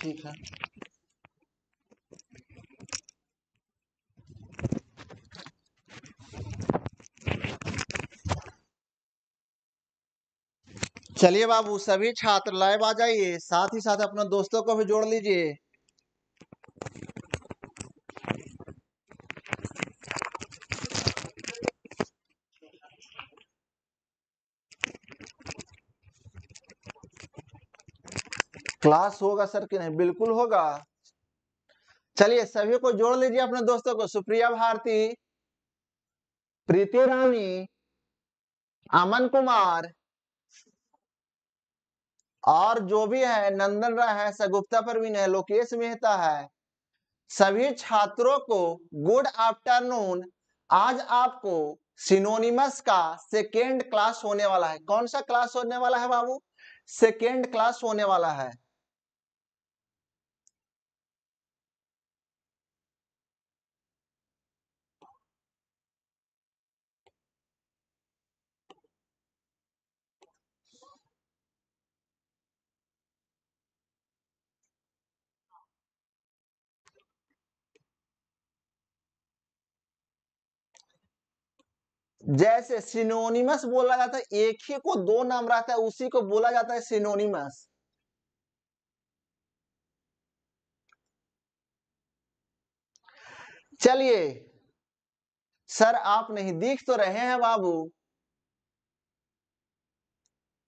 ठीक है चलिए बाबू सभी छात्र लाइव आ जाइए साथ ही साथ अपने दोस्तों को भी जोड़ लीजिए क्लास होगा सर कि नहीं बिल्कुल होगा चलिए सभी को जोड़ लीजिए अपने दोस्तों को सुप्रिया भारती प्रीति रानी अमन कुमार और जो भी है नंदन राय है सगुप्ता परवीन है लोकेश मेहता है सभी छात्रों को गुड आफ्टरनून आज आपको सिनोनिमस का सेकेंड क्लास होने वाला है कौन सा क्लास होने वाला है बाबू सेकेंड क्लास होने वाला है जैसे सिनोनिमस बोला जाता है एक ही को दो नाम रहता है उसी को बोला जाता है सिनोनिमस चलिए सर आप नहीं दिख तो रहे हैं बाबू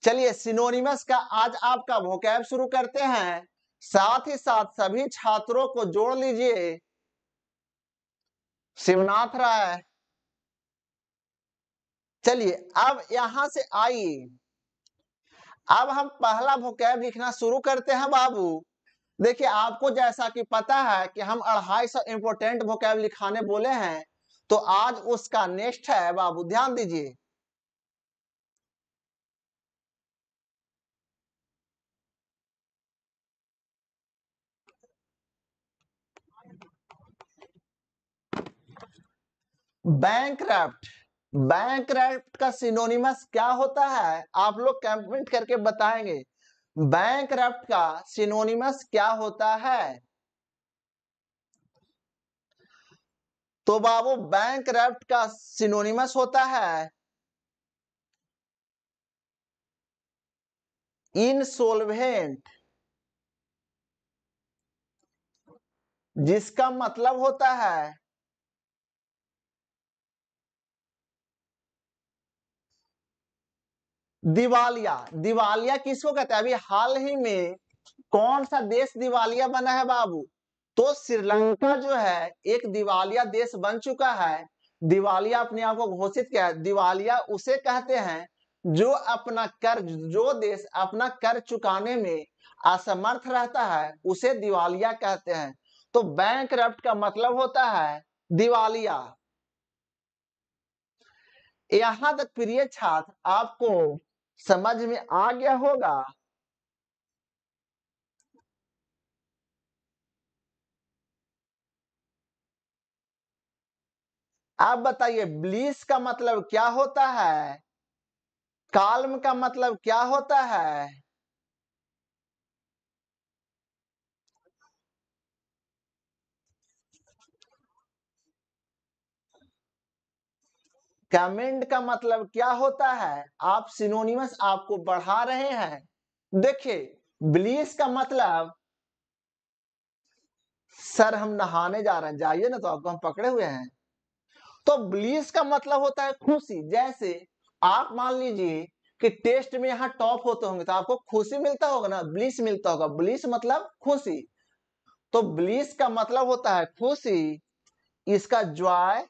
चलिए सिनोनिमस का आज आपका वोकैब शुरू करते हैं साथ ही साथ सभी छात्रों को जोड़ लीजिए शिवनाथ राय चलिए अब यहां से आइए अब हम पहला भूकैब लिखना शुरू करते हैं बाबू देखिए आपको जैसा कि पता है कि हम अढ़ाई सौ इंपोर्टेंट भूकैब लिखाने बोले हैं तो आज उसका नेक्स्ट है बाबू ध्यान दीजिए क्राफ्ट बैंक का सिनोनिमस क्या होता है आप लोग कमेंट करके बताएंगे बैंक का सिनोनिमस क्या होता है तो बाबू बैंक का सिनोनिमस होता है इनसोल्वेंट जिसका मतलब होता है दिवालिया दिवालिया किसको कहते हैं अभी हाल ही में कौन सा देश दिवालिया बना है बाबू तो श्रीलंका जो है एक दिवालिया देश बन चुका है दिवालिया अपने आप को घोषित किया है दिवालिया उसे कहते हैं जो अपना कर जो देश अपना कर चुकाने में असमर्थ रहता है उसे दिवालिया कहते हैं तो बैंक का मतलब होता है दिवालिया यहां तक प्रिय छात्र आपको समझ में आ गया होगा आप बताइए ब्लीस का मतलब क्या होता है काल्म का मतलब क्या होता है कमेंट का मतलब क्या होता है आप सिनोनिमस आपको बढ़ा रहे हैं देखिए ब्लीस का मतलब सर हम नहाने जा रहे हैं जाइए ना तो आपको हम पकड़े हुए हैं तो ब्लीस का मतलब होता है खुशी जैसे आप मान लीजिए कि टेस्ट में यहां टॉप होते होंगे तो आपको खुशी मिलता होगा ना ब्लीस मिलता होगा ब्लीस मतलब खुशी तो ब्लीस का मतलब होता है खुशी इसका ज्वाय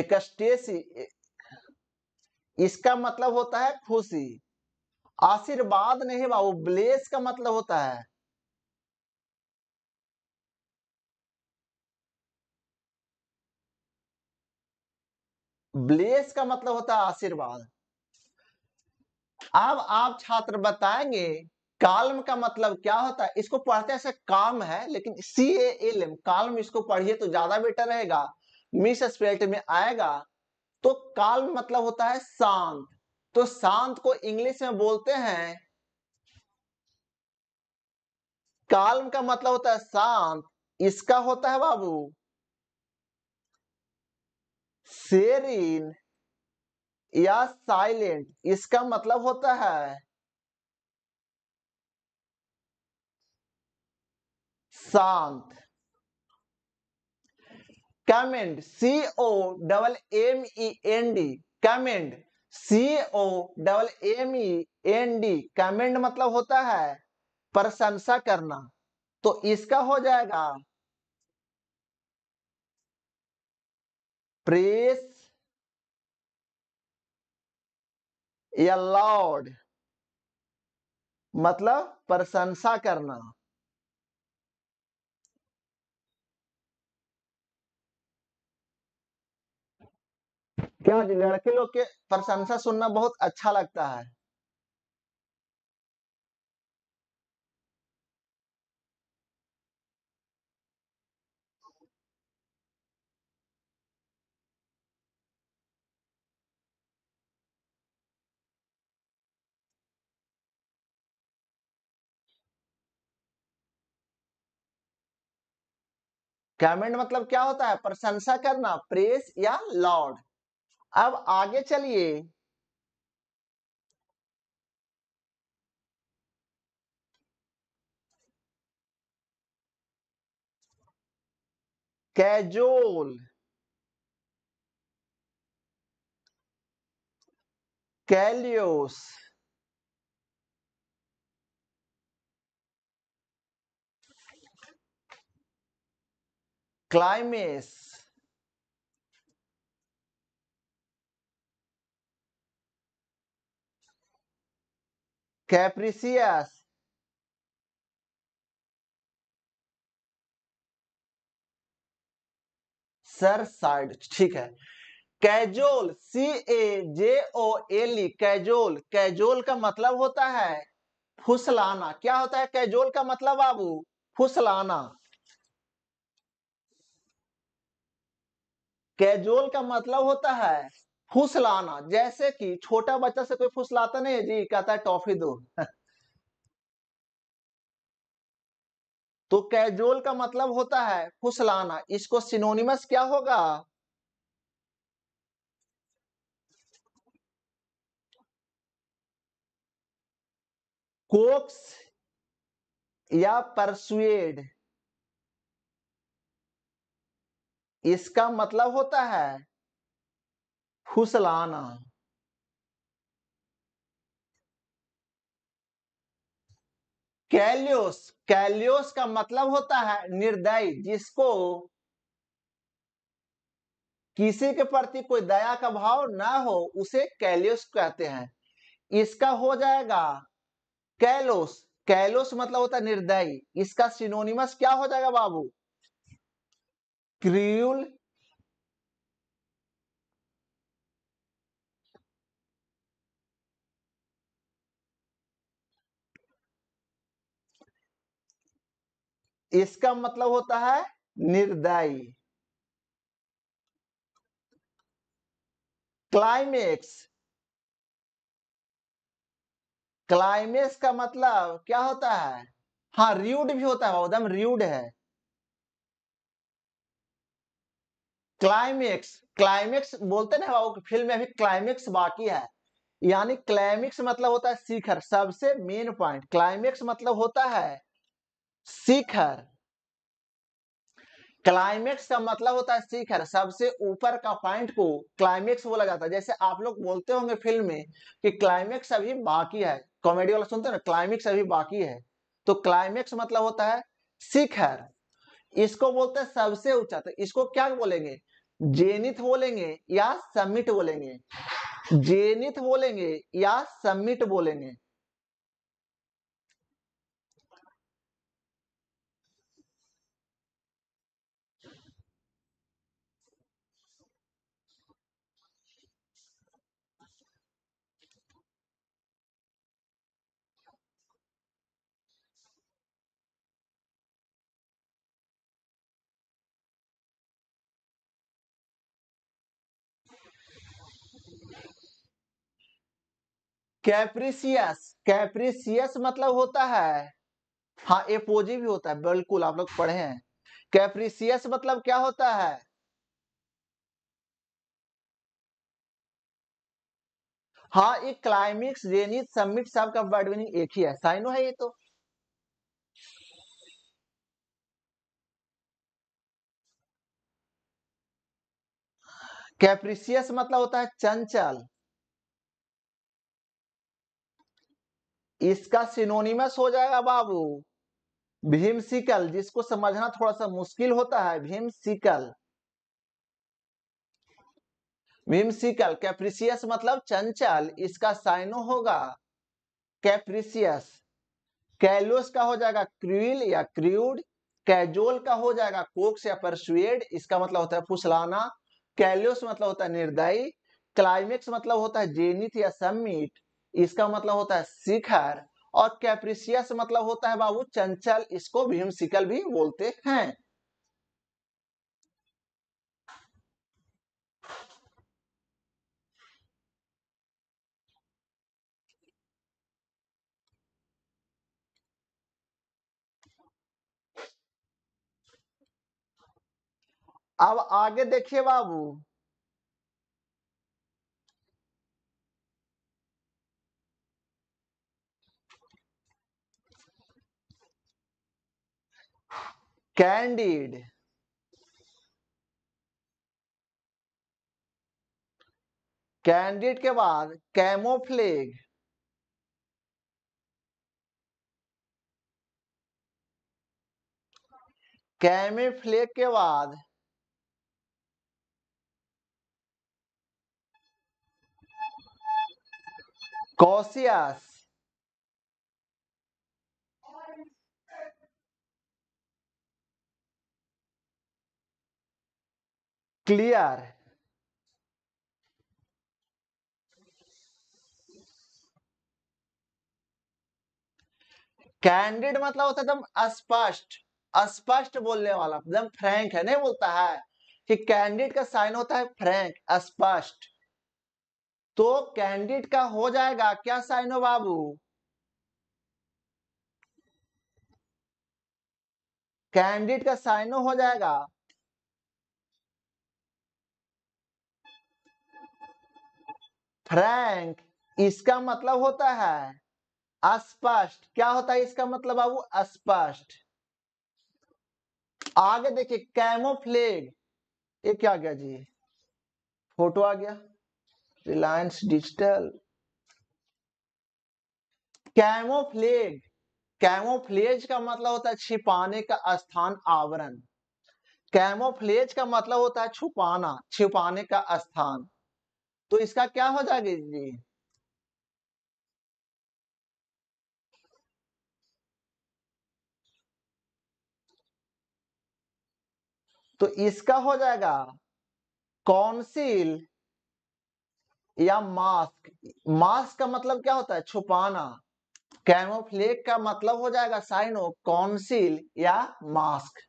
एक इसका मतलब होता है खुशी आशीर्वाद नहीं बाबू ब्लेस का मतलब होता है ब्लेस का मतलब होता है आशीर्वाद अब आप छात्र बताएंगे काल्म का मतलब क्या होता है इसको पढ़ते ऐसे काम है लेकिन C A L M calm इसको पढ़िए तो ज्यादा बेटर रहेगा स्पेल्ट में आएगा तो काल मतलब होता है शांत तो शांत को इंग्लिश में बोलते हैं काल्म का मतलब होता है शांत इसका होता है बाबू सेरिन या साइलेंट इसका मतलब होता है शांत comment C O double M E N D comment C O double M E N D comment मतलब होता है प्रशंसा करना तो इसका हो जाएगा प्रेस या लॉर्ड मतलब प्रशंसा करना क्या लड़के लोग के प्रशंसा सुनना बहुत अच्छा लगता है कमेंट मतलब क्या होता है प्रशंसा करना प्रेस या लॉर्ड अब आगे चलिए कैजोल कैलियोस क्लाइमेस capricious सर साइड ठीक है cajole C A J O L cajole cajole का मतलब होता है फुसलाना क्या होता है कैजोल का मतलब बाबू फुसलाना कैजोल का मतलब होता है फुसलाना जैसे कि छोटा बच्चा से कोई फुसलाता नहीं है जी कहता है टॉफी दो तो कैजोल का मतलब होता है फुसलाना इसको सिनोनिमस क्या होगा कोक्स या परसुएड इसका मतलब होता है फुसलाना कैलियोस कैलियोस का मतलब होता है निर्दयी जिसको किसी के प्रति कोई दया का भाव ना हो उसे कैलियोस कहते हैं इसका हो जाएगा कैलोस कैलोस मतलब होता है निर्दयी इसका सिनोनिमस क्या हो जाएगा बाबू क्रियूल इसका मतलब होता है निर्दयी क्लाइमेक्स क्लाइमेक्स का मतलब क्या होता है हाँ र्यूड भी होता है एकदम र्यूड है क्लाइमेक्स क्लाइमेक्स बोलते ना बाबू फिल्म में अभी क्लाइमेक्स बाकी है यानी क्लाइमेक्स मतलब होता है शिखर सबसे मेन पॉइंट क्लाइमेक्स मतलब होता है शिखर क्लाइमेक्स का मतलब होता है शिखर सबसे ऊपर का पॉइंट को क्लाइमेक्स बोला जाता है जैसे आप लोग बोलते होंगे फिल्म में कि क्लाइमेक्स अभी बाकी है कॉमेडी वाला सुनते ना क्लाइमेक्स अभी बाकी है तो क्लाइमेक्स मतलब होता है शिखर इसको बोलते हैं सबसे ऊंचा तो इसको क्या बोलेंगे जेनिथ बोलेंगे या समिट बोलेंगे जेनिथ बोलेंगे या समिट बोलेंगे कैप्रिसियस कैप्रिसियस मतलब होता है हाँ एपोजी भी होता है बिल्कुल आप लोग पढ़े हैं कैप्रिसियस मतलब क्या होता है हाँ ये क्लाइमिक्स जेनिथ समिट का वर्ड मीनिंग एक ही है साइनो है ये तो कैप्रिसियस मतलब होता है चंचल इसका सिनोनिमस हो जाएगा बाबू भीम सिकल जिसको समझना थोड़ा सा मुश्किल होता है whimsical whimsical capricious मतलब चंचल इसका साइनो होगा कैप्रिसियस कैलोस का हो जाएगा क्रूल या क्रूड कैजोल का हो जाएगा कोक्स या परसुएड इसका मतलब होता है फुसलाना कैलोस मतलब होता है निर्दयी क्लाइमेक्स मतलब होता है जेनिथ या समिट इसका मतलब होता है शिखर और कैप्रिशियस मतलब होता है बाबू चंचल इसको भीम सिकल भी बोलते हैं अब आगे देखिए बाबू कैंडीड कैंडिड के बाद कैमोफ्लेग कैमोफ्लेग के बाद कॉसियस क्लियर कैंडिड मतलब होता है एकदम अस्पष्ट अस्पष्ट बोलने वाला एकदम फ्रैंक है नहीं बोलता है कि कैंडिड का साइन होता है फ्रैंक अस्पष्ट तो कैंडिड का हो जाएगा क्या साइन हो बाबू कैंडिड का साइन हो जाएगा फ्रैंक इसका मतलब होता है अस्पष्ट क्या होता है इसका मतलब बाबू स्पष्ट आगे देखिए कैमोफ्लेग ये क्या आ गया जी फोटो आ गया रिलायंस डिजिटल कैमोफ्लेग कैमोफ्लेज का मतलब होता है छिपाने का स्थान आवरण कैमोफ्लेज का मतलब होता है छुपाना छिपाने का स्थान तो इसका क्या हो जाएगा जी तो इसका हो जाएगा कौनसिल या मास्क मास्क का मतलब क्या होता है छुपाना कैमोफ्लेक का मतलब हो जाएगा साइनो कौनसिल या मास्क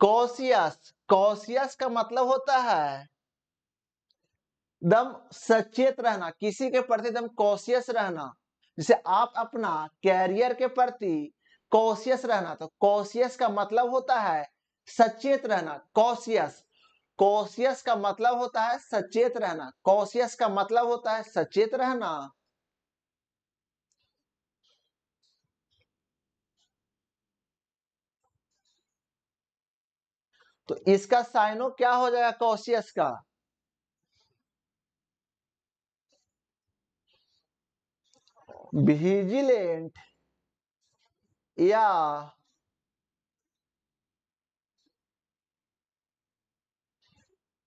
कौशियस कौशियस का मतलब होता है दम सचेत रहना किसी के प्रति दम कौशियस रहना जैसे आप अपना कैरियर के प्रति कॉशियस रहना तो कॉशियस का मतलब होता है सचेत रहना कौशियस कॉशियस का मतलब होता है सचेत रहना कॉशियस का मतलब होता है सचेत रहना तो इसका साइनो क्या हो जाएगा कॉशियस का विजिलेंट या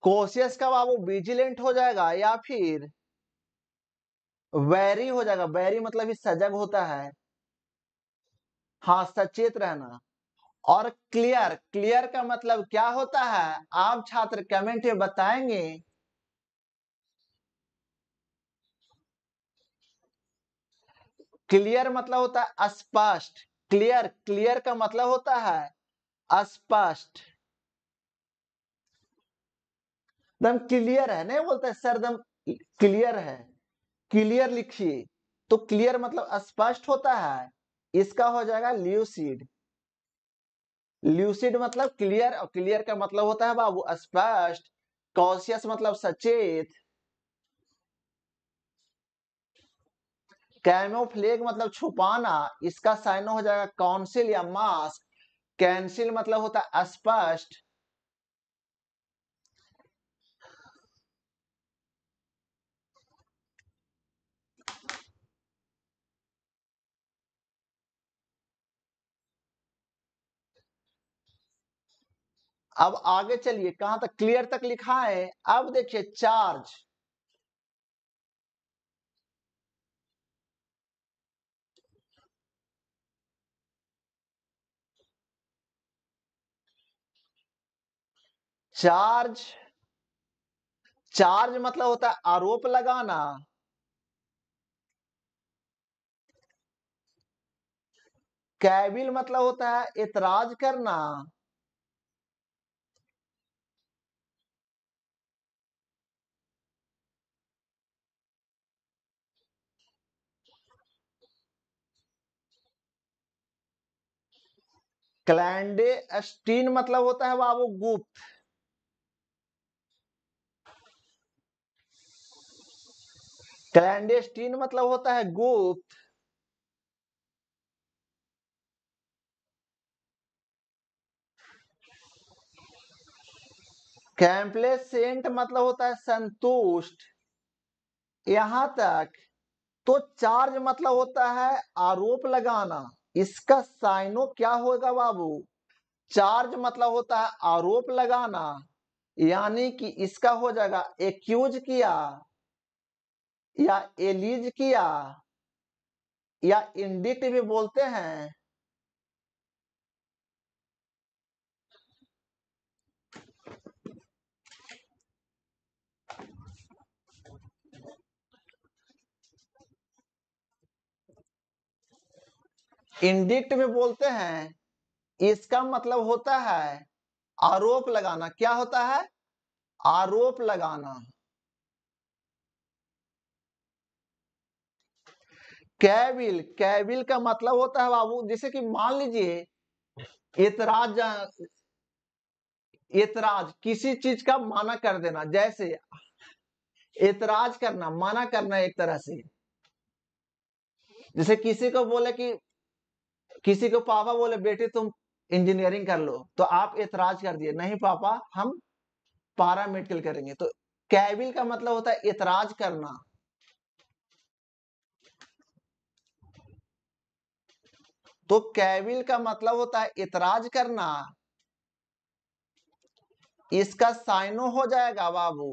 कोशियस का बाबू विजिलेंट हो जाएगा या फिर वैरी हो जाएगा वैरी मतलब सजग होता है हाँ सचेत रहना और क्लियर क्लियर का मतलब क्या होता है आप छात्र कमेंट में बताएंगे क्लियर मतलब होता है स्पष्ट क्लियर क्लियर का मतलब होता है स्पष्ट एकदम क्लियर है नहीं बोलते सर एकदम क्लियर है क्लियर लिखिए तो क्लियर मतलब स्पष्ट होता है इसका हो जाएगा ल्यूसिड ल्यूसिड मतलब क्लियर और क्लियर का मतलब होता है बाबू स्पष्ट कॉशियस मतलब सचेत कैमोफ्लेग मतलब छुपाना इसका साइन हो जाएगा काउंसिल या मास्क कैंसिल मतलब होता है स्पष्ट अब आगे चलिए कहां तक क्लियर तक लिखा है अब देखिए चार्ज चार्ज चार्ज मतलब होता है आरोप लगाना कैबिल मतलब होता है एतराज करना क्लैंडेस्टीन मतलब होता है बाबू गुप्त क्लैंडेस्टीन मतलब होता है गुप्त कैम्प्लेसेंट मतलब होता है संतुष्ट यहां तक तो चार्ज मतलब होता है आरोप लगाना इसका साइनो क्या होगा बाबू चार्ज मतलब होता है आरोप लगाना यानी कि इसका हो जाएगा एक्यूज किया या एलिज किया या इंडिक्ट भी बोलते हैं इंडिक्ट में बोलते हैं इसका मतलब होता है आरोप लगाना क्या होता है आरोप लगाना कैबिल कैबिल का मतलब होता है बाबू जैसे कि मान लीजिए एतराज इतराज किसी चीज का माना कर देना जैसे एतराज करना माना करना एक तरह से जैसे किसी को बोले कि किसी को पापा बोले बेटे तुम इंजीनियरिंग कर लो तो आप एतराज कर दिए नहीं पापा हम पारा मेडिकल करेंगे तो कैबिल का मतलब होता है एतराज करना तो कैबिल का मतलब होता है इतराज करना इसका साइनो हो जाएगा बाबू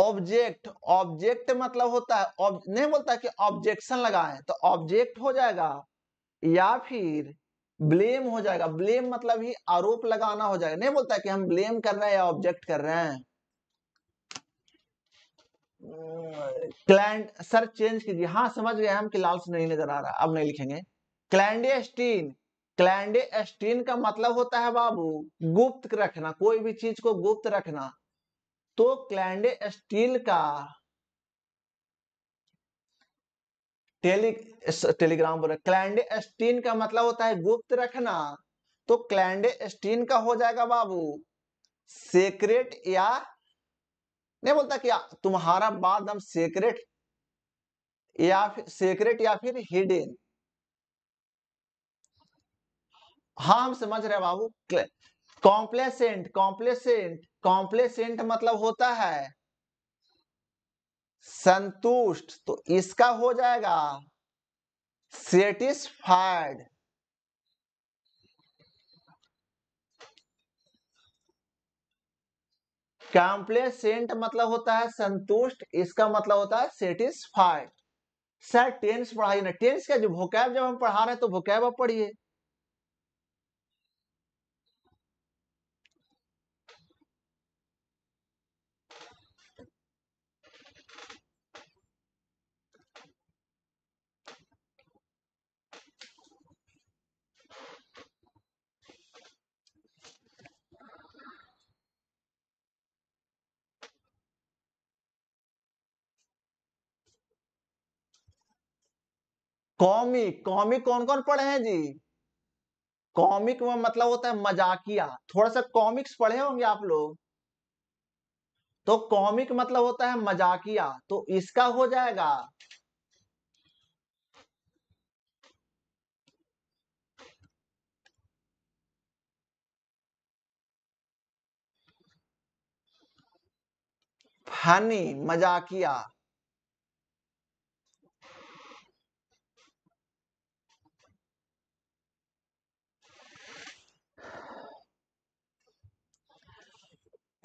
ऑब्जेक्ट ऑब्जेक्ट मतलब होता है नहीं बोलता कि ऑब्जेक्शन लगाए तो ऑब्जेक्ट हो जाएगा या फिर ब्लेम हो जाएगा ब्लेम मतलब ही आरोप लगाना हो जाएगा नहीं बोलता कि हम ब्लेम कर रहे हैं या ऑब्जेक्ट कर रहे हैं क्लैंड सर चेंज कीजिए हाँ समझ गए हम कि लाल से नहीं नजर आ रहा अब नहीं लिखेंगे क्लैंडेस्टीन क्लैंडेस्टीन का मतलब होता है बाबू गुप्त रखना कोई भी चीज को गुप्त रखना तो क्लैंडेस्टील का टेली टेलीग्राम बोल रहे क्लैंडेस्टीन का मतलब होता है गुप्त रखना तो क्लैंडेस्टीन का हो जाएगा बाबू सेक्रेट या नहीं बोलता क्या तुम्हारा बाद हम सेक्रेट या फिर सेक्रेट या फिर हिडन हाँ हम समझ रहे बाबू कॉम्प्लेसेंट कॉम्प्लेसेंट कॉम्प्लेसेंट मतलब होता है संतुष्ट तो इसका हो जाएगा सेटिस्फाइड कॉम्प्लेसेंट मतलब होता है संतुष्ट इसका मतलब होता है सेटिस्फाइड सर टेंस पढ़ाइए ना टेंस का जो भोकैब जब हम पढ़ा रहे हैं तो भोकैब पढ़िए पढ़िए कॉमिक कॉमिक कौन कौन पढ़े हैं जी कॉमिक में मतलब होता है मजाकिया थोड़ा सा कॉमिक्स पढ़े होंगे आप लोग तो कॉमिक मतलब होता है मजाकिया तो इसका हो जाएगा फनी मजाकिया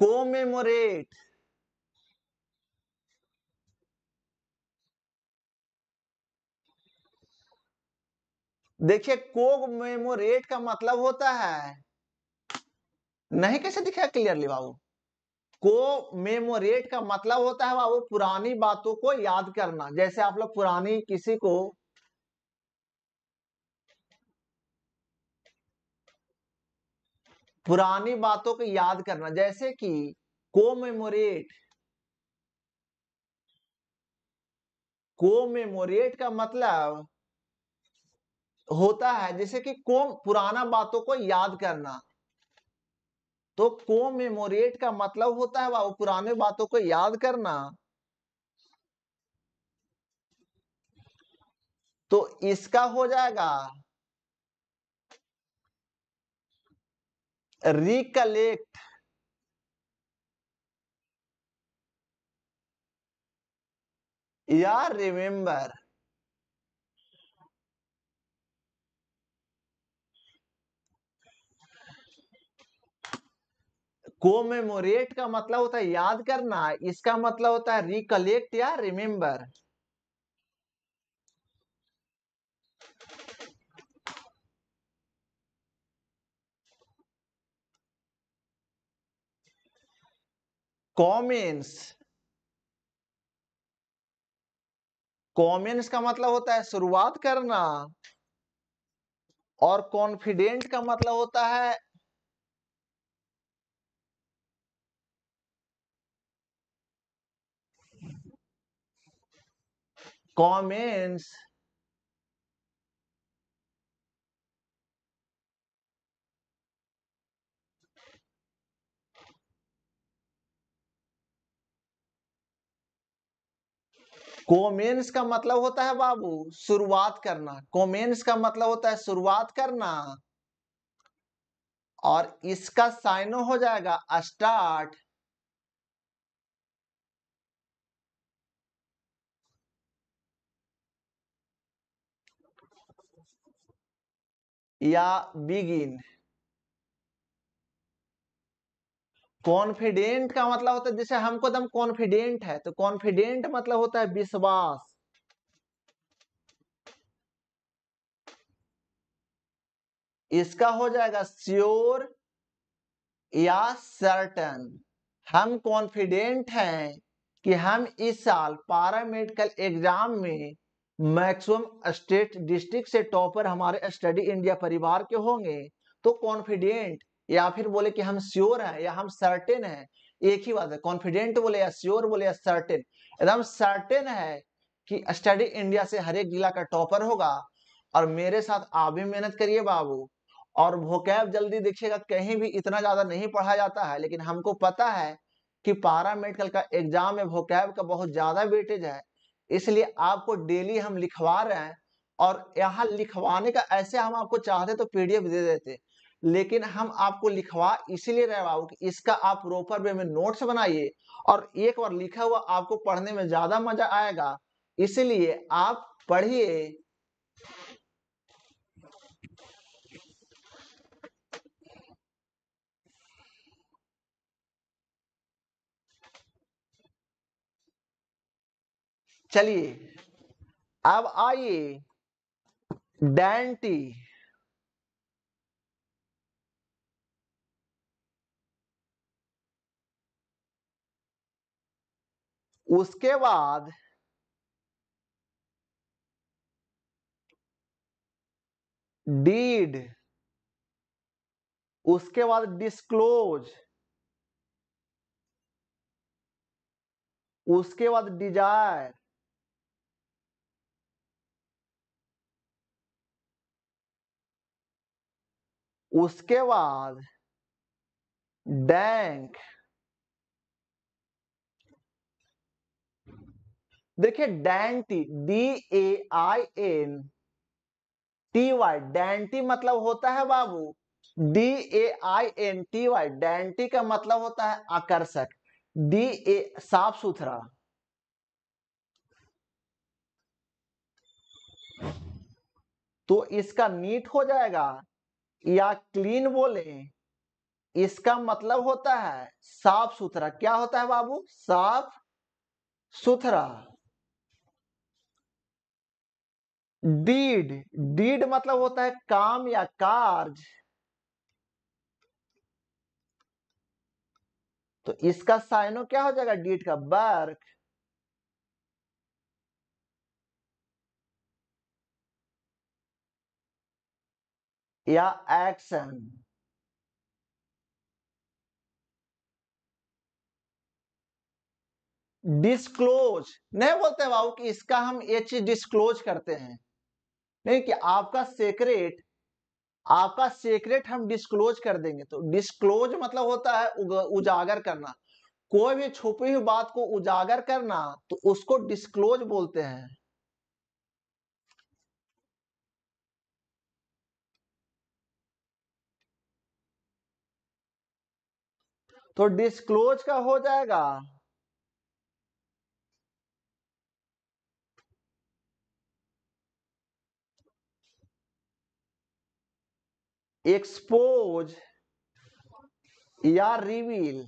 कोमेमोरेट देखिए कोमेमोरेट का मतलब होता है नहीं कैसे दिखा क्लियरली बाबू को मेमोरेट का मतलब होता है बाबू पुरानी बातों को याद करना जैसे आप लोग पुरानी किसी को पुरानी बातों को याद करना जैसे कि कोमेमोरेट कोमेमोरेट का मतलब होता है जैसे कि कोम पुराना बातों को याद करना तो कोमेमोरेट का मतलब होता है वो पुराने बातों को याद करना तो इसका हो जाएगा recollect या रिमेंबर कोमेमोरेट का मतलब होता है याद करना इसका मतलब होता है रिकलेक्ट या रिमेंबर कॉमेंस कॉमेंस का मतलब होता है शुरुआत करना और कॉन्फिडेंट का मतलब होता है कॉमेंट्स कोमेंस का मतलब होता है बाबू शुरुआत करना कोमेंस का मतलब होता है शुरुआत करना और इसका साइनो हो जाएगा स्टार्ट या बिगिन कॉन्फिडेंट का मतलब होता है जैसे हमको एकदम कॉन्फिडेंट है तो कॉन्फिडेंट मतलब होता है विश्वास इसका हो जाएगा श्योर या सर्टन हम कॉन्फिडेंट हैं कि हम इस साल पारा मेडिकल एग्जाम में मैक्सिमम स्टेट डिस्ट्रिक्ट से टॉपर हमारे स्टडी इंडिया परिवार के होंगे तो कॉन्फिडेंट या फिर बोले कि हम श्योर हैं या हम सर्टेन हैं एक ही बात है कॉन्फिडेंट बोले या श्योर बोले या सर्टेन एकदम सर्टेन है कि स्टडी इंडिया से हर एक जिला का टॉपर होगा और मेरे साथ आप भी मेहनत करिए बाबू और भोकैब जल्दी देखिएगा कहीं भी इतना ज्यादा नहीं पढ़ा जाता है लेकिन हमको पता है कि पारा मेडिकल का एग्जाम में भोकैब का बहुत ज्यादा वेटेज है इसलिए आपको डेली हम लिखवा रहे हैं और यहाँ लिखवाने का ऐसे हम आपको चाहते तो पीडीएफ दे देते लेकिन हम आपको लिखवा इसीलिए रहे बाबू कि इसका आप प्रॉपर वे में नोट्स बनाइए और एक बार लिखा हुआ आपको पढ़ने में ज्यादा मजा आएगा इसलिए आप पढ़िए चलिए अब आइए डेंटी उसके बाद डीड उसके बाद डिस्क्लोज उसके बाद डिजायर उसके बाद डैंक देखिए dainty D A I N T Y dainty मतलब होता है बाबू D A I N T Y dainty का मतलब होता है आकर्षक डी ए साफ सुथरा तो इसका नीट हो जाएगा या क्लीन बोले इसका मतलब होता है साफ सुथरा क्या होता है बाबू साफ सुथरा डीड डीड मतलब होता है काम या कार्य तो इसका साइनो क्या हो जाएगा डीड का वर्क या एक्शन डिस्क्लोज नहीं बोलते बाबू कि इसका हम ये चीज डिस्क्लोज करते हैं नहीं कि आपका सेक्रेट आपका सीक्रेट हम डिस्क्लोज कर देंगे तो डिस्क्लोज मतलब होता है उजागर करना कोई भी छुपी हुई बात को उजागर करना तो उसको डिस्क्लोज बोलते हैं तो डिस्क्लोज का हो जाएगा एक्सपोज या रिवील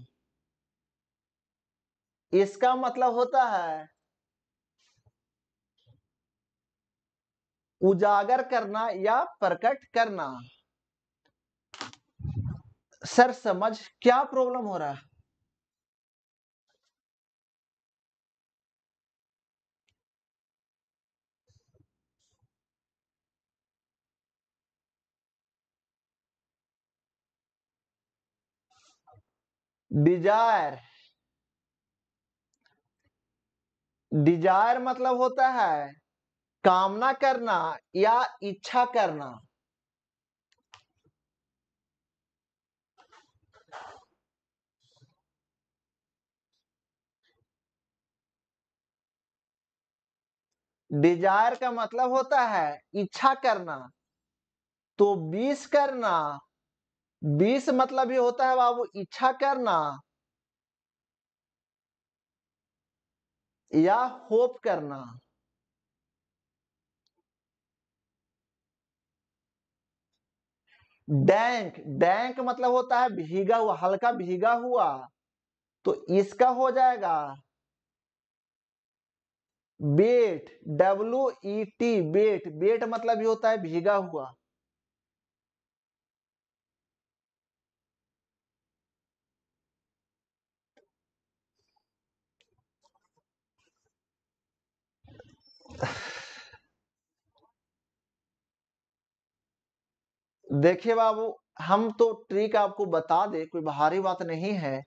इसका मतलब होता है उजागर करना या प्रकट करना सर समझ क्या प्रॉब्लम हो रहा है डिजायर डिजायर मतलब होता है कामना करना या इच्छा करना डिजायर का मतलब होता है इच्छा करना तो बीस करना बीस मतलब ये होता है बाबू इच्छा करना या होप करना डैंक डैंक मतलब होता है भीगा हुआ हल्का भीगा हुआ तो इसका हो जाएगा बेट डब्ल्यू ई टी बेट बेट मतलब ये होता है भीगा हुआ देखिए बाबू हम तो ट्रिक आपको बता दे कोई बाहरी बात नहीं है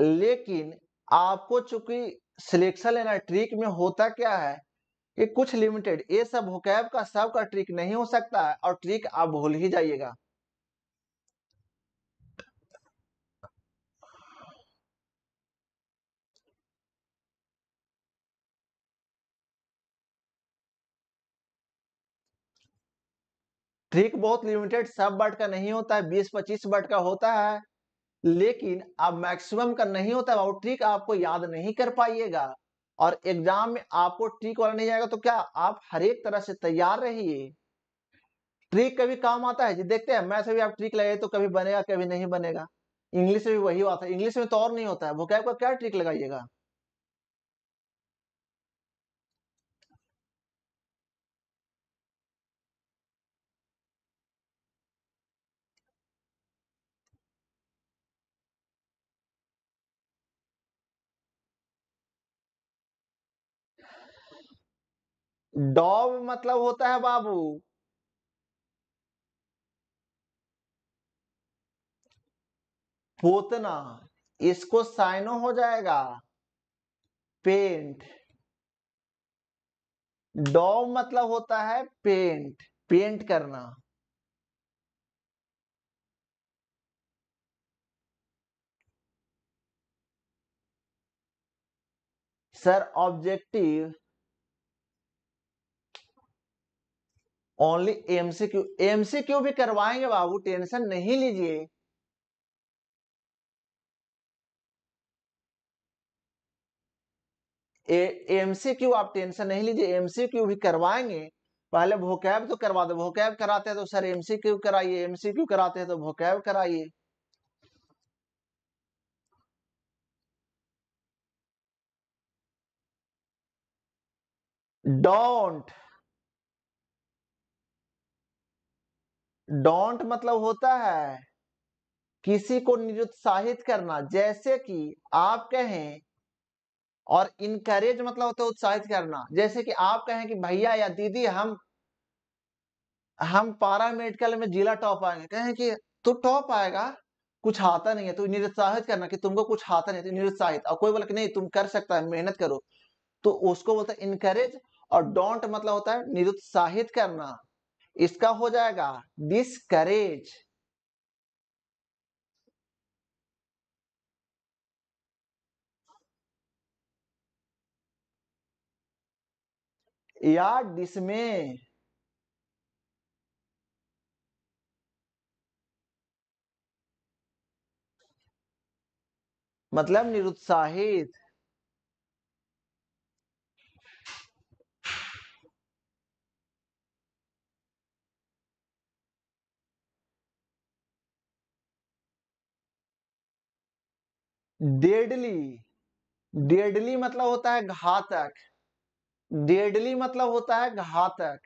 लेकिन आपको चूंकि सिलेक्शन लेना ट्रिक में होता क्या है ये कुछ लिमिटेड ये सब हुकैब का सब का ट्रिक नहीं हो सकता है और ट्रिक आप भूल ही जाइएगा ट्रिक बहुत लिमिटेड सब बट का नहीं होता है बीस पच्चीस बट का होता है लेकिन अब मैक्सिमम का नहीं होता है और ट्रिक आपको याद नहीं कर पाइएगा और एग्जाम में आपको ट्रिक वाला नहीं आएगा तो क्या आप हर एक तरह से तैयार रहिए ट्रिक कभी काम आता है जी देखते हैं मैथ में भी आप ट्रिक लगाइए तो कभी बनेगा कभी नहीं बनेगा इंग्लिश में भी वही बात है इंग्लिश में तो और नहीं होता है वो क्या क्या ट्रिक लगाइएगा डॉब मतलब होता है बाबू पोतना इसको साइनो हो जाएगा पेंट डॉब मतलब होता है पेंट पेंट करना sir objective only MCQ MCQ भी करवाएंगे बाबू टेंशन नहीं लीजिए एमसीक्यू आप टेंशन नहीं लीजिए एमसीक्यू भी करवाएंगे पहले भोकैब तो करवा दो भोकैब कराते हैं तो सर एमसीक्यू कराइए एमसीक्यू कराते हैं तो भोकैब कराइए डोंट डोंट मतलब होता है किसी को निरुत्साहित करना जैसे कि आप कहें और इनकरेज मतलब होता है उत्साहित करना जैसे कि आप कहें कि भैया या दीदी हम हम पारा मेडिकल में जिला टॉप आएंगे कहें कि तू टॉप आएगा कुछ आता नहीं है तो निरुत्साहित करना कि तुमको कुछ आता नहीं तो निरुत्साहित और कोई बोला कि नहीं तुम कर सकता है मेहनत करो तो उसको बोलता है इनकरेज और डोंट मतलब होता है निरुत्साहित करना इसका हो जाएगा डिस्करेज या डिसमे मतलब निरुत्साहित डेडली डेडली मतलब होता है घातक डेडली मतलब होता है घातक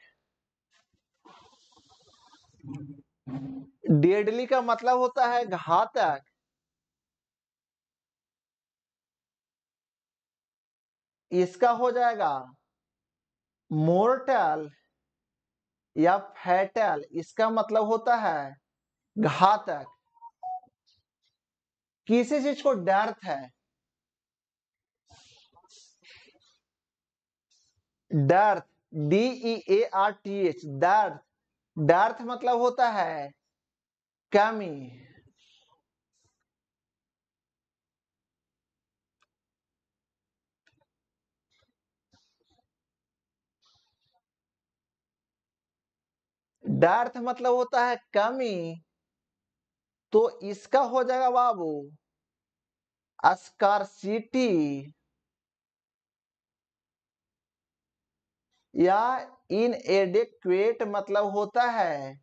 डेडली का मतलब होता है घातक इसका हो जाएगा मोर्टल या फैटल इसका मतलब होता है घातक किसी चीज को डर्थ है dearth D E A e R T H dearth dearth मतलब होता है कमी डार्थ मतलब होता है कमी तो इसका हो जाएगा बाबू सिटी या एडिक्वेट मतलब होता है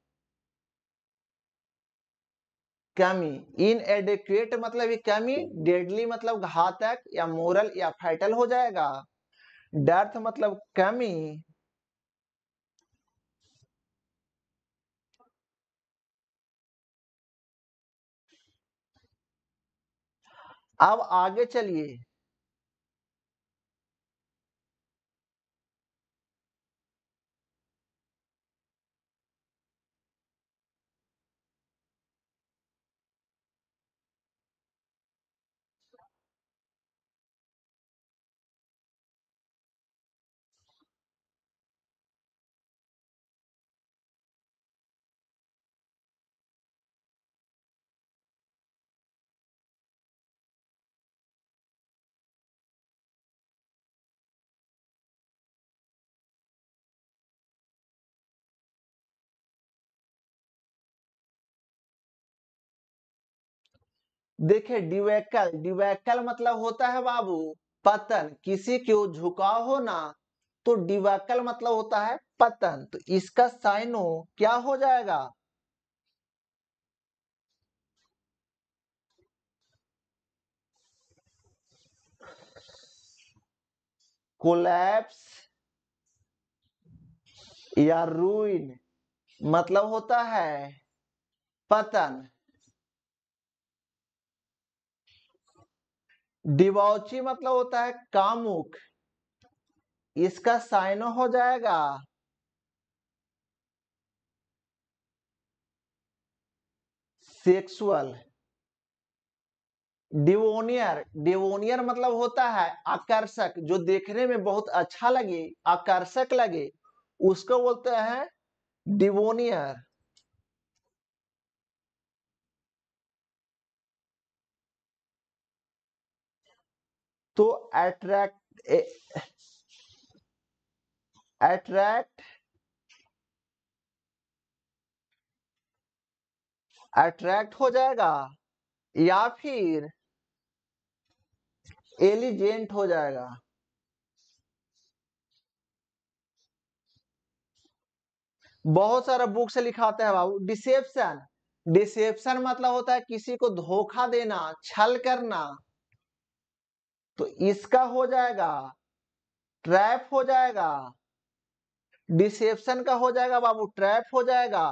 कमी इन एडिक्वेट मतलब ये कमी डेडली मतलब घातक या मोरल या फैटल हो जाएगा डर्थ मतलब कमी अब आगे चलिए देखे डिवेकल डिवेकल मतलब होता है बाबू पतन किसी के झुकाव हो ना तो डिवेकल मतलब होता है पतन तो इसका साइनो क्या हो जाएगा कोलैप्स या रूइन मतलब होता है पतन डिबौची मतलब होता है कामुक इसका साइन हो जाएगा सेक्सुअल डिवोनियर डिवोनियर मतलब होता है आकर्षक जो देखने में बहुत अच्छा लगे आकर्षक लगे उसको बोलते हैं डिवोनियर तो एट्रैक्ट एट्रैक्ट अट्रैक्ट हो जाएगा या फिर एलिजेंट हो जाएगा बहुत सारा बुक से लिखाते हैं बाबू डिसेप्शन डिसेप्शन मतलब होता है किसी को धोखा देना छल करना तो इसका हो जाएगा ट्रैप हो जाएगा डिसेप्शन का हो जाएगा बाबू ट्रैप हो जाएगा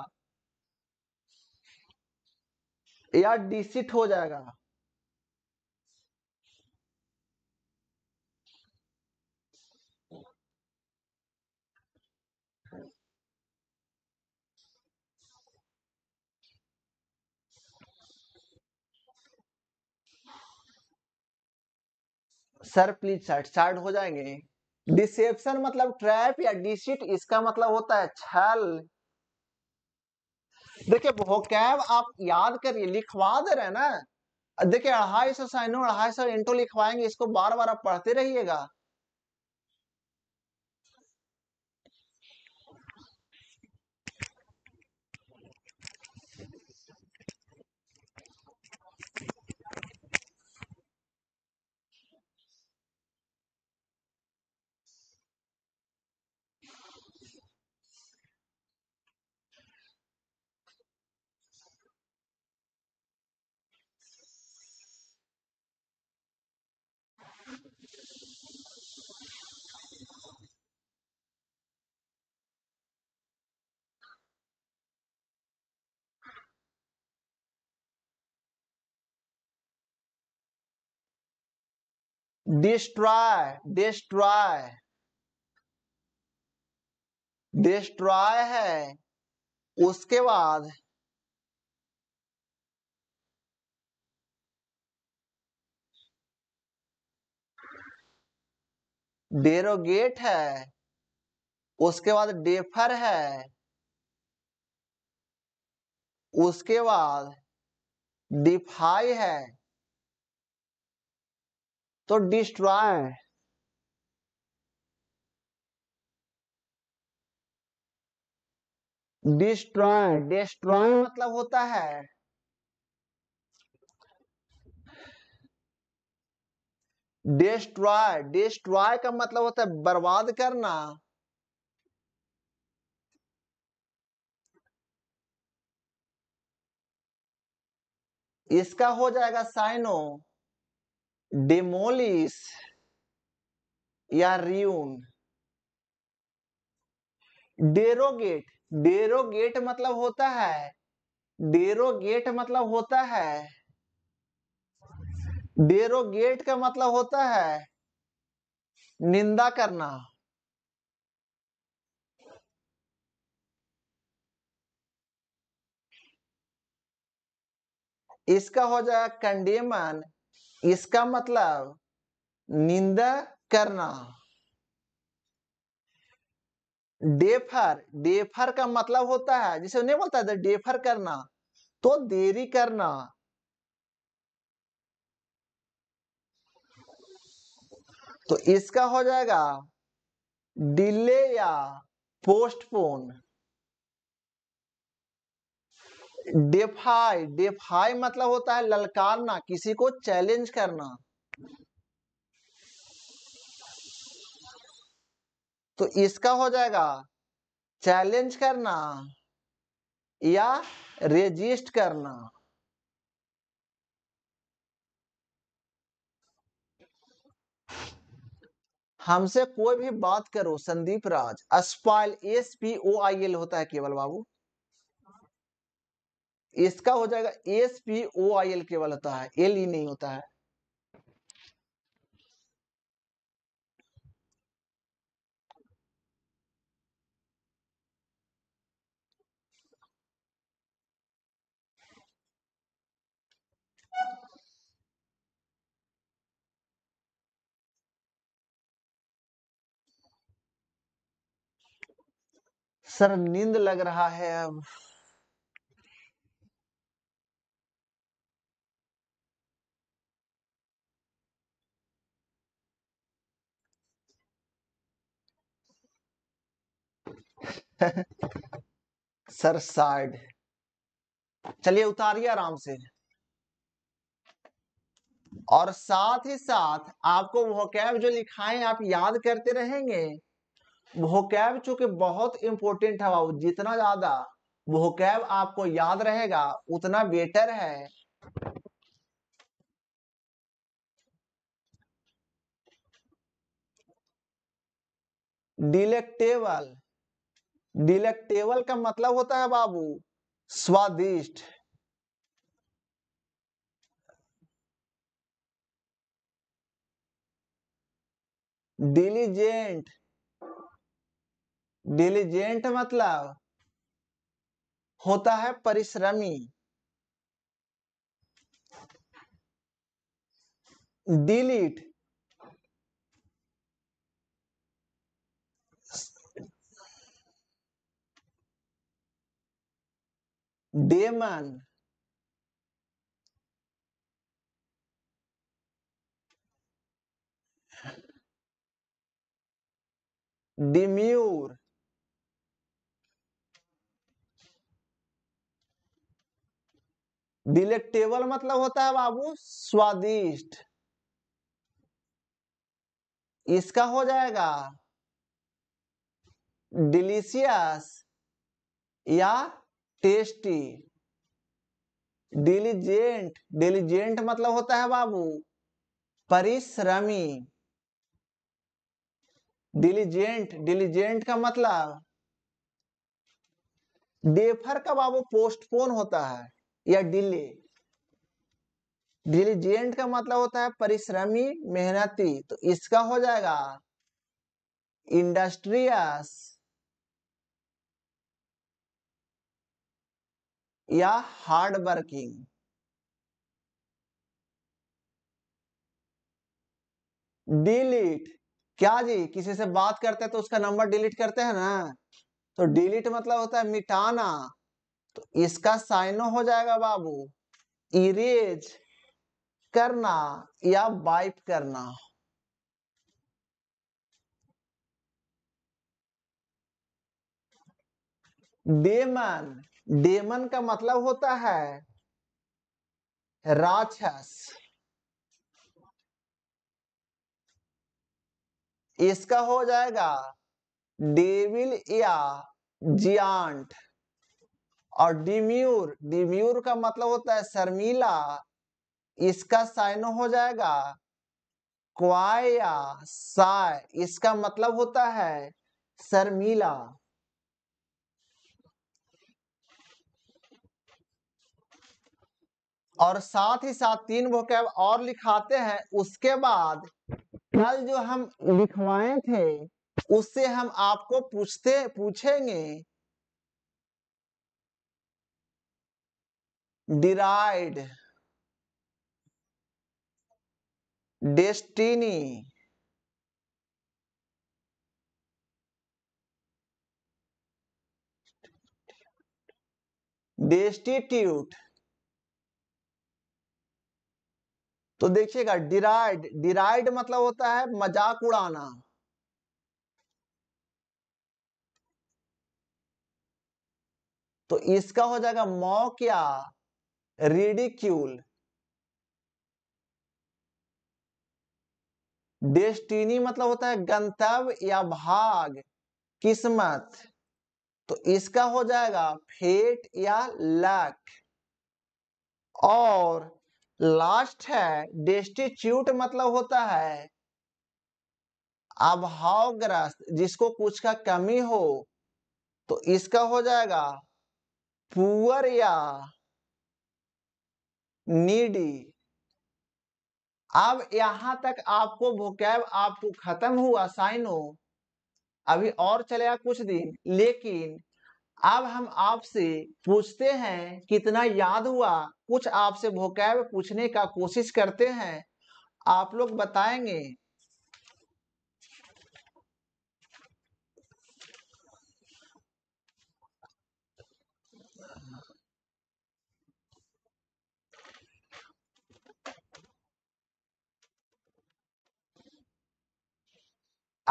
या डिसिट हो जाएगा सर प्लीज साइड हो जाएंगे डिसेप्शन मतलब ट्रैप या डिसीट इसका मतलब होता है छल देखिए वोकैब आप याद करिए लिखवा दे रहे ना देखिए अढ़ाई सौ साइनो अढ़ाई सौ इंटो लिखवाएंगे इसको बार बार आप पढ़ते रहिएगा डिस्ट्रॉय डिस्ट्रॉय डिस्ट्रॉय है उसके बाद डेरोगेट है उसके बाद डेफर है उसके बाद डिफाई है तो डिस्ट्रॉय डिस्ट्रॉय डिस्ट्रॉय मतलब होता है डिस्ट्रॉय डिस्ट्रॉय का मतलब होता है बर्बाद करना इसका हो जाएगा साइनो demolish या रियून डेरोगेट डेरोगेट मतलब होता है डेरोगेट मतलब होता है डेरोगेट का मतलब होता है निंदा करना इसका हो जाएगा कंडेमन इसका मतलब निंदा करना डेफर डेफर का मतलब होता है जिसे नहीं बोलता है डेफर करना तो देरी करना तो इसका हो जाएगा डिले या पोस्टपोन डेफाई डेफाई मतलब होता है ललकारना किसी को चैलेंज करना तो इसका हो जाएगा चैलेंज करना या रेजिस्ट करना हमसे कोई भी बात करो Sandeep Raj spoil S P O I L होता है केवल बाबू इसका हो जाएगा S P O I L केवल होता है एल ई e नहीं होता है सर नींद लग रहा है अब सर साइड चलिए उतारिए आराम से और साथ ही साथ आपको वो कैब जो लिखाएं आप याद करते रहेंगे वो कैब चूंकि बहुत इंपॉर्टेंट है जितना ज्यादा वो कैब आपको याद रहेगा उतना बेटर है डिलेक्टेबल डिलेक्टेबल का मतलब होता है बाबू स्वादिष्ट डिलीजेंट डिलीजेंट मतलब होता है परिश्रमी डिलीट डेमन डिम्यूर डिलेक्टेबल मतलब होता है बाबू स्वादिष्ट इसका हो जाएगा डिलीशियस या टेस्टी डिलीजेंट डिलीजेंट मतलब होता है बाबू परिश्रमी डिलीजेंट डिलीजेंट का मतलब डेफर का बाबू पोस्टपोन होता है या डिले डिलीजेंट का मतलब होता है परिश्रमी मेहनती तो इसका हो जाएगा इंडस्ट्रियस या हार्ड वर्किंग डिलीट क्या जी किसी से बात करते हैं तो उसका नंबर डिलीट करते हैं ना तो डिलीट मतलब होता है मिटाना तो इसका साइनो हो जाएगा बाबू इरेज करना या वाइप करना डेमन डेमन का मतलब होता है राक्षस इसका हो जाएगा डेविल या जियांट और डिम्यूर डिम्यूर का मतलब होता है शर्मीला इसका साइन हो जाएगा क्वाय या साय इसका मतलब होता है शर्मीला और साथ ही साथ तीन वो कैब और लिखाते हैं उसके बाद कल जो हम लिखवाए थे उससे हम आपको पूछते पूछेंगे डिराइड डेस्टिनी डेस्टिट्यूट तो देखिएगा डिराइड डिराइड मतलब होता है मजाक उड़ाना तो इसका हो जाएगा मॉक या रिडिक्यूल डेस्टिनी मतलब होता है गंतव्य या भाग किस्मत तो इसका हो जाएगा फेट या लक और लास्ट है डेस्टिट्यूट मतलब होता है अभावग्रस्त जिसको कुछ का कमी हो तो इसका हो जाएगा पुअर या नीडी अब यहां तक आपको भोकैब आपको खत्म हुआ साइनो अभी और चलेगा कुछ दिन लेकिन अब हम आपसे पूछते हैं कितना याद हुआ कुछ आपसे भोकैब पूछने का कोशिश करते हैं आप लोग बताएंगे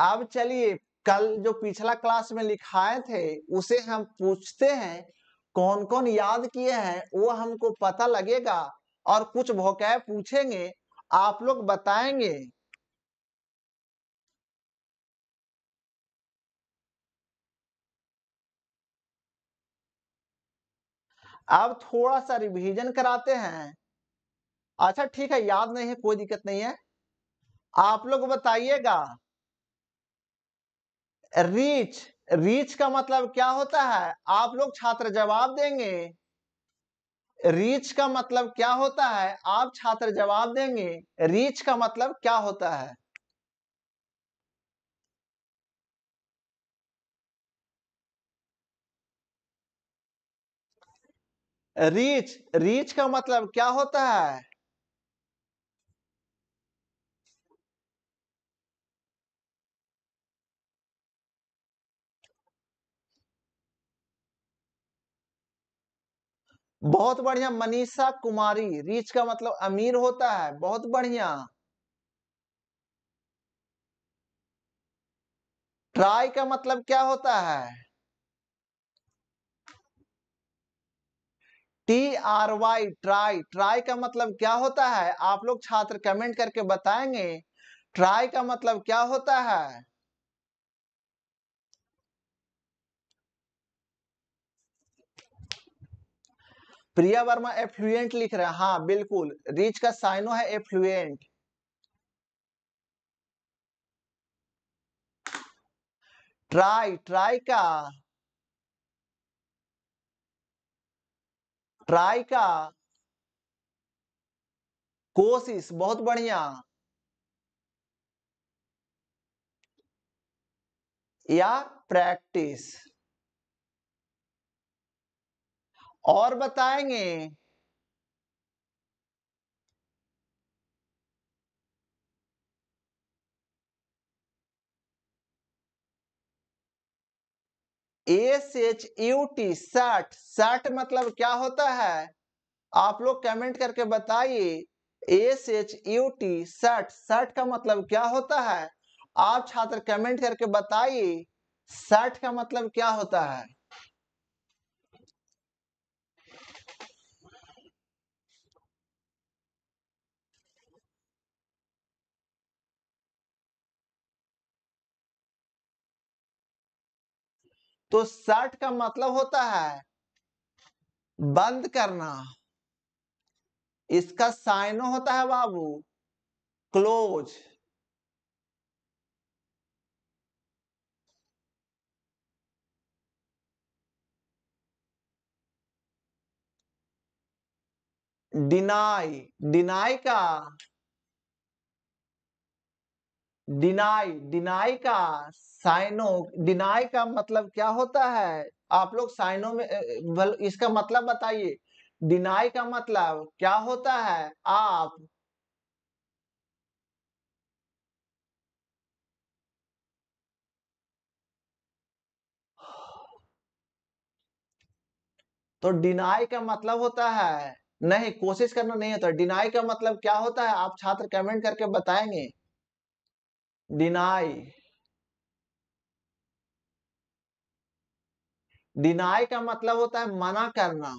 अब चलिए कल जो पिछला क्लास में लिखाए थे उसे हम पूछते हैं कौन कौन याद किए हैं वो हमको पता लगेगा और कुछ भौकाय पूछेंगे आप लोग बताएंगे अब थोड़ा सा रिवीजन कराते हैं अच्छा ठीक है याद नहीं है कोई दिक्कत नहीं है आप लोग बताइएगा रीच रीच का मतलब क्या होता है आप लोग छात्र जवाब देंगे रीच का मतलब क्या होता है आप छात्र जवाब देंगे रीच का मतलब क्या होता है रीच रीच का मतलब क्या होता है बहुत बढ़िया मनीषा कुमारी रीच का मतलब अमीर होता है बहुत बढ़िया ट्राई का मतलब क्या होता है T R Y try try का मतलब क्या होता है आप लोग छात्र कमेंट करके बताएंगे ट्राई का मतलब क्या होता है प्रिया वर्मा एफ्लुएंट लिख रहे हैं हाँ बिल्कुल रीच का साइनो है एफ्लुएंट ट्राई ट्राई का ट्राई का कोशिश बहुत बढ़िया या प्रैक्टिस और बताएंगे S H U T set set मतलब क्या होता है आप लोग कमेंट करके बताइए S H U T set set का मतलब क्या होता है आप छात्र कमेंट करके बताइए सेट का मतलब क्या होता है तो शर्ट का मतलब होता है बंद करना इसका साइनो होता है बाबू क्लोज डिनाई डिनाई का डिनाई डिनाई का साइनो डिनाई का मतलब क्या होता है आप लोग साइनो में इसका मतलब बताइए डिनाई का मतलब क्या होता है आप तो डिनाई का मतलब होता है नहीं कोशिश करना नहीं होता डिनाई का मतलब क्या होता है आप छात्र कमेंट करके बताएंगे डिनाई डिनाई का मतलब होता है मना करना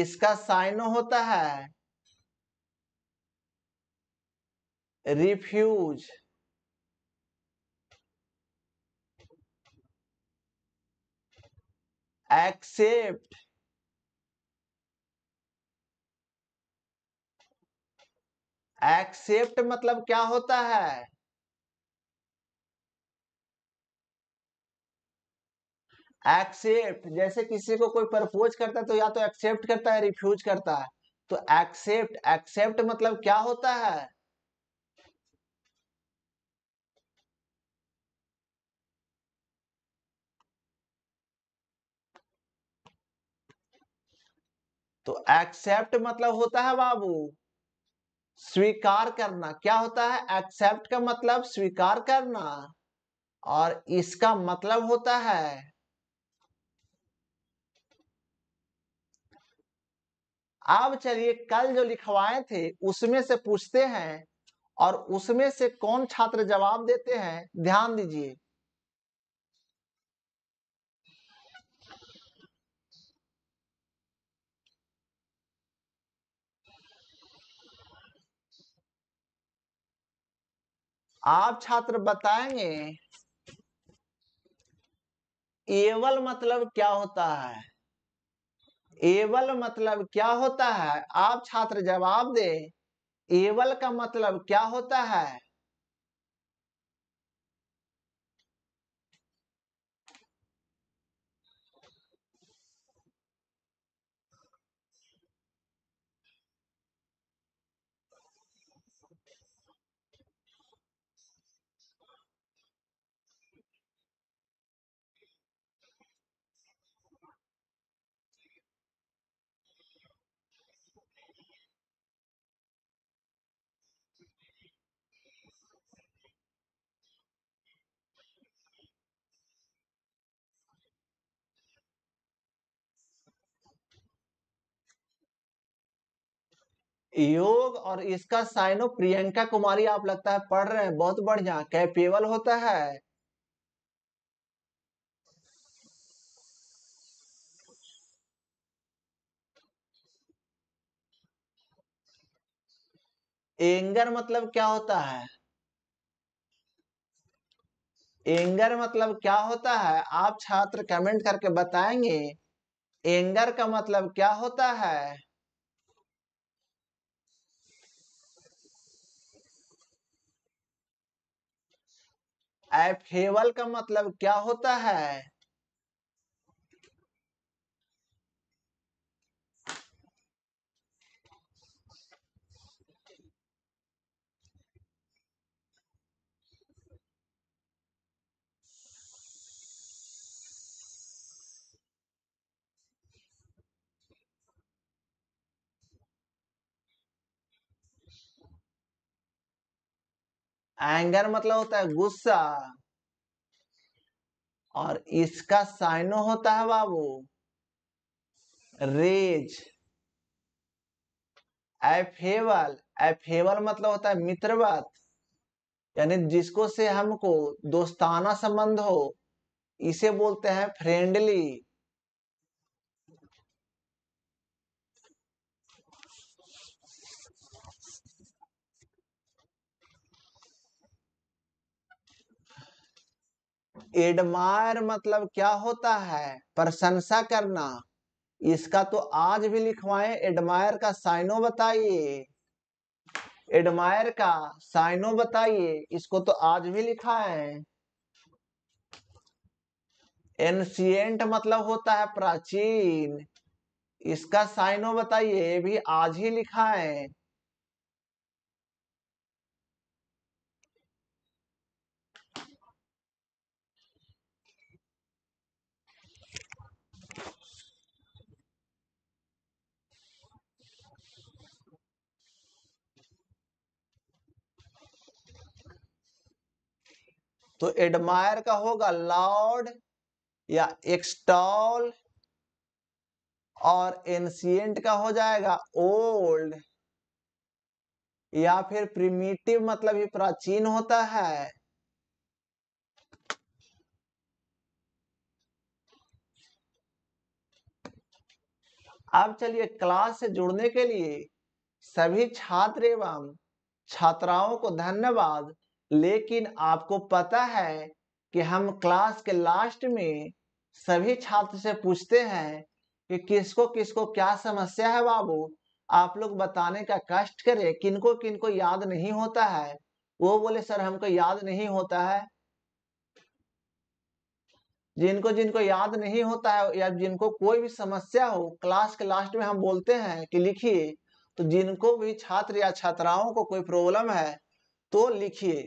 इसका साइन होता है रिफ्यूज एक्सेप्ट एक्सेप्ट मतलब क्या होता है एक्सेप्ट जैसे किसी को कोई प्रपोज करता है तो या तो एक्सेप्ट करता है रिफ्यूज करता है तो एक्सेप्ट एक्सेप्ट मतलब क्या होता है तो एक्सेप्ट मतलब होता है बाबू स्वीकार करना क्या होता है एक्सेप्ट का मतलब स्वीकार करना और इसका मतलब होता है अब चलिए कल जो लिखवाए थे उसमें से पूछते हैं और उसमें से कौन छात्र जवाब देते हैं ध्यान दीजिए आप छात्र बताएंगे एवल मतलब क्या होता है एवल मतलब क्या होता है आप छात्र जवाब दे एवल का मतलब क्या होता है योग और इसका साइनो प्रियंका कुमारी आप लगता है पढ़ रहे हैं बहुत बढ़िया कैपेबल होता है एंगर मतलब क्या होता है एंगर मतलब क्या होता है आप छात्र कमेंट करके बताएंगे एंगर का मतलब क्या होता है एफेवल का मतलब क्या होता है एंगर मतलब होता है गुस्सा और इसका साइनो होता है बाबू रेज एफेवल एफेवल मतलब होता है मित्रवत यानी जिसको से हमको दोस्ताना संबंध हो इसे बोलते हैं फ्रेंडली एडमायर मतलब क्या होता है प्रशंसा करना इसका तो आज भी लिखवाएं एडमायर का साइनो बताइए एडमायर का साइनो बताइए इसको तो आज भी लिखा है एनशियंट मतलब होता है प्राचीन इसका साइनो बताइए भी आज ही लिखा है तो एडमायर का होगा लॉर्ड या एक्सटॉल और एंशियंट का हो जाएगा ओल्ड या फिर प्रिमिटिव मतलब ही प्राचीन होता है अब चलिए क्लास से जुड़ने के लिए सभी छात्र एवं छात्राओं को धन्यवाद लेकिन आपको पता है कि हम क्लास के लास्ट में सभी छात्र से पूछते हैं कि किसको किसको क्या समस्या है बाबू आप लोग बताने का कष्ट करें किनको किनको याद नहीं होता है वो बोले सर हमको याद नहीं होता है जिनको जिनको याद नहीं होता है या जिनको कोई भी समस्या हो क्लास के लास्ट में हम बोलते हैं कि लिखिए तो जिनको भी छात्र या छात्राओं को कोई प्रॉब्लम है तो लिखिए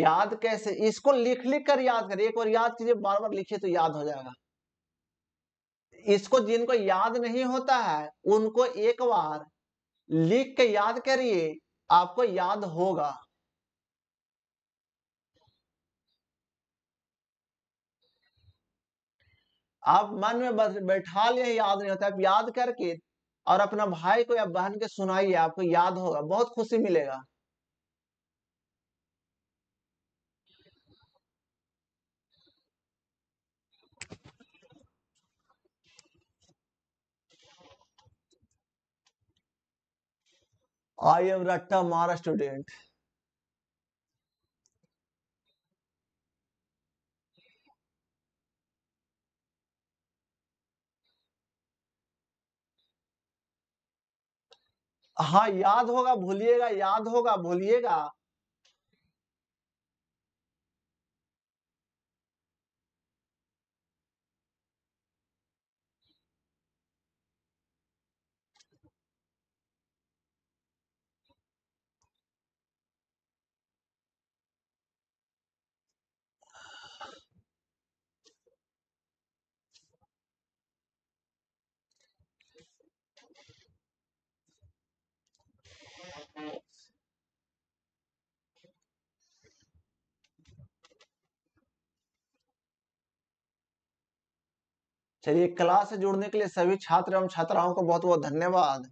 याद कैसे इसको लिख लिख कर याद करिए एक बार याद कीजिए बार बार लिखिए तो याद हो जाएगा इसको जिनको याद नहीं होता है उनको एक बार लिख के याद करिए आपको याद होगा आप मन में बैठा लिए याद नहीं होता आप याद करके और अपना भाई को या बहन के सुनाइए आपको याद होगा बहुत खुशी मिलेगा आई एम रट्टा मारा स्टूडेंट हाँ याद होगा भूलिएगा याद होगा भूलिएगा चलिए क्लास से जुड़ने के लिए सभी छात्र एवं छात्राओं को बहुत बहुत धन्यवाद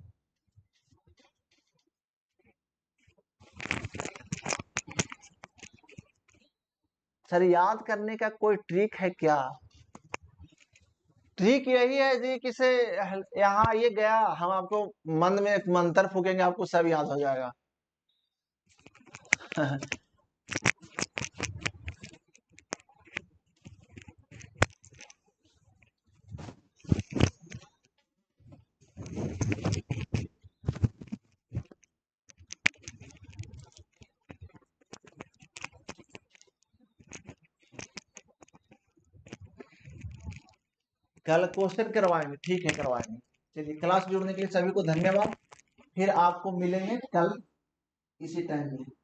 सर याद करने का कोई ट्रिक है क्या ट्रिक यही है जी किसे यहाँ ये गया हम आपको मन में एक मंत्र फूकेंगे आपको सब याद हो जाएगा कल क्वेश्चन करवाएंगे ठीक है करवाएंगे चलिए क्लास जुड़ने के लिए सभी को धन्यवाद फिर आपको मिलेंगे कल इसी टाइम में